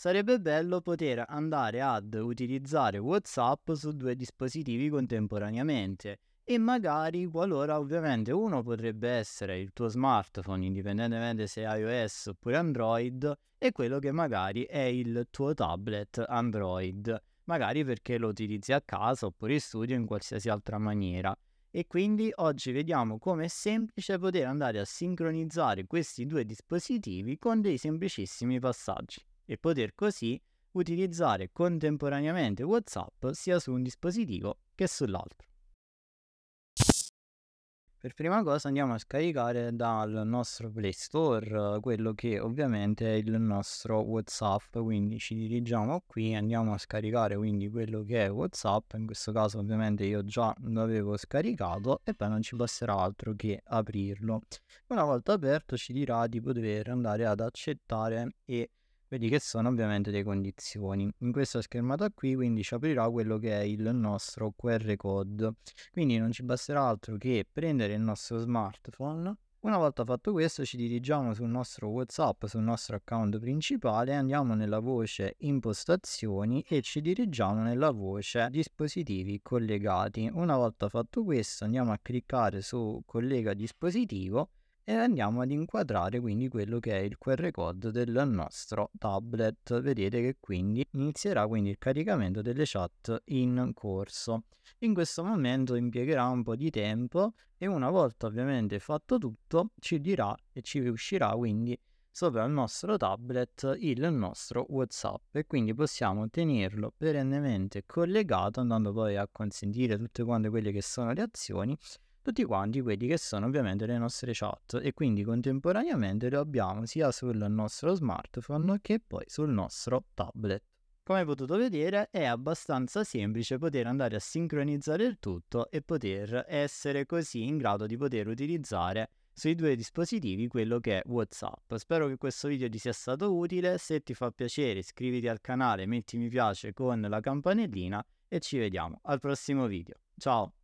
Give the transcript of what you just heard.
sarebbe bello poter andare ad utilizzare WhatsApp su due dispositivi contemporaneamente e magari qualora ovviamente uno potrebbe essere il tuo smartphone indipendentemente se iOS oppure Android e quello che magari è il tuo tablet Android magari perché lo utilizzi a casa oppure in studio in qualsiasi altra maniera e quindi oggi vediamo come è semplice poter andare a sincronizzare questi due dispositivi con dei semplicissimi passaggi e poter così utilizzare contemporaneamente WhatsApp sia su un dispositivo che sull'altro. Per prima cosa andiamo a scaricare dal nostro Play Store quello che ovviamente è il nostro WhatsApp, quindi ci dirigiamo qui, andiamo a scaricare quindi quello che è WhatsApp, in questo caso ovviamente io già l'avevo scaricato e poi non ci basterà altro che aprirlo. Una volta aperto ci dirà di poter andare ad accettare e quelli che sono ovviamente le condizioni. In questa schermata qui quindi ci aprirà quello che è il nostro QR code. Quindi non ci basterà altro che prendere il nostro smartphone. Una volta fatto questo ci dirigiamo sul nostro WhatsApp, sul nostro account principale, andiamo nella voce impostazioni e ci dirigiamo nella voce dispositivi collegati. Una volta fatto questo andiamo a cliccare su collega dispositivo e andiamo ad inquadrare quindi quello che è il QR code del nostro tablet. Vedete che quindi inizierà quindi il caricamento delle chat in corso. In questo momento impiegherà un po' di tempo e una volta ovviamente fatto tutto ci dirà e ci uscirà quindi sopra il nostro tablet il nostro WhatsApp e quindi possiamo tenerlo perennemente collegato andando poi a consentire tutte quante quelle che sono le azioni tutti quanti quelli che sono ovviamente le nostre chat e quindi contemporaneamente le abbiamo sia sul nostro smartphone che poi sul nostro tablet. Come potuto vedere è abbastanza semplice poter andare a sincronizzare il tutto e poter essere così in grado di poter utilizzare sui due dispositivi quello che è WhatsApp. Spero che questo video ti sia stato utile, se ti fa piacere iscriviti al canale, metti mi piace con la campanellina e ci vediamo al prossimo video. Ciao!